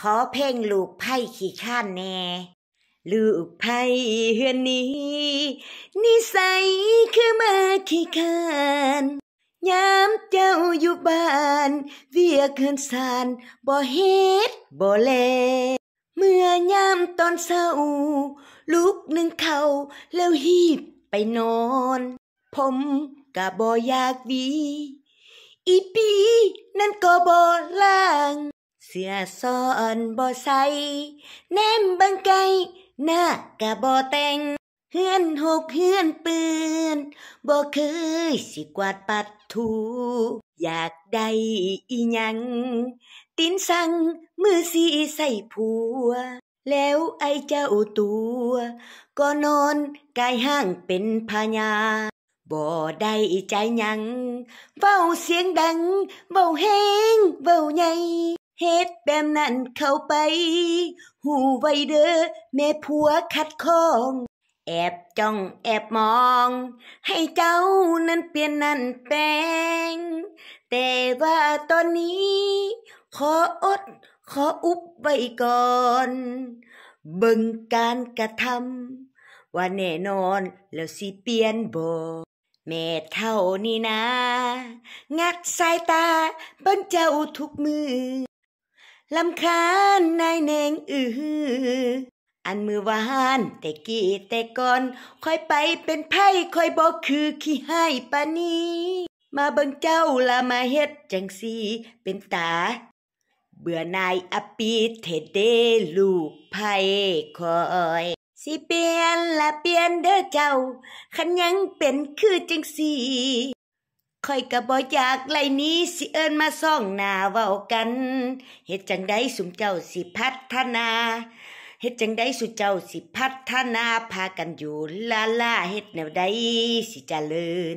ขอเพลงลูกไพ่ขี่ข้านแน่ ลูกไพ่เฮือนนี้ นิสัยคือมาขี่ข้านยามเจ้าอยู่บ้าน เวียกเฮือนสานบ่เฮ็ดบ่เล เมื่อยามตอนเศร้าลูกหนึ่งเขาแล้วฮีบไปนอน ผมกะบ่อยากดีอีปีนั่นก็บ่ละสือซ้อนบ่ใส่แนมบังไกหน้ากะบ่แต่งเฮือนหกเฮือนปืนบ่เคยสิกวาดปัดถูอยากได้อีหยังตินสั่งมือสีใส่ผัวแล้วไอเจ้าตัวก็นอนกายห้างเป็นพญาบ่ได้ใจยังเฝ้าเสียงดังเบ้าแห้งเบ้าใหญ่เฮ็ดแบบนั้นเข้าไป หูไวเดอ้อแม่ผัวคัดคอง แอบจ้องแอบมอง ให้เจ้านั้นเปลี่ยนนั่นแปลง แต่ว่าตอนนี้ ขออดขออุบไว้ก่อน เบิ่งการกระทำว่าแน่นอนแล้วสิเปลี่ยนบ่แม่เท่านี้นะงัดสายตาเบิ่งเจ้าทุกมือลำคาญนายเนงอืออันมือวานแต่กี้แต่ก่อนคอยไปเป็นไพ่คอยบอกคือขี้ให้ปานีมาเบิ่งเจ้าละมาเฮ็ดจังสีเป็นตา เบื่อนายอปีเทเด ลูกไพ่คอยสิเปลี่ยนละเปลี่ยนเด้อเจ้า ขันยังเป็นคือจังสีคอยกะบกอยากไรนี้สิเอิญมาซ่องนาเว้ากันเฮ็ดจังได้สุมเจ้าสิพัฒนาเฮ็ดจังได้สุเจ้าสิพัฒนาพากันอยู่ ลาลาเฮ็ดแนวใดสิเจริญ